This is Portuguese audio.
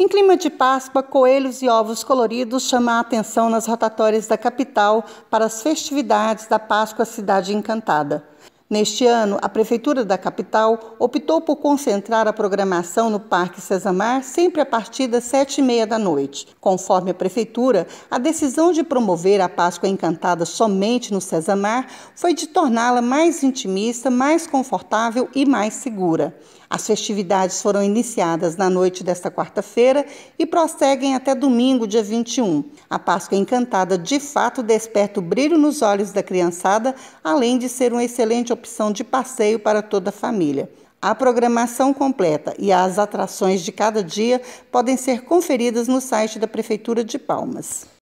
Em clima de Páscoa, coelhos e ovos coloridos chamam a atenção nas rotatórias da capital para as festividades da Páscoa Cidade Encantada. Neste ano, a Prefeitura da capital optou por concentrar a programação no Parque Cesamar sempre a partir das sete e meia da noite. Conforme a Prefeitura, a decisão de promover a Páscoa Encantada somente no Cesamar foi de torná-la mais intimista, mais confortável e mais segura. As festividades foram iniciadas na noite desta quarta-feira e prosseguem até domingo, dia 21. A Páscoa Encantada de fato desperta o brilho nos olhos da criançada, além de ser um excelente opção de passeio para toda a família. A programação completa e as atrações de cada dia podem ser conferidas no site da Prefeitura de Palmas.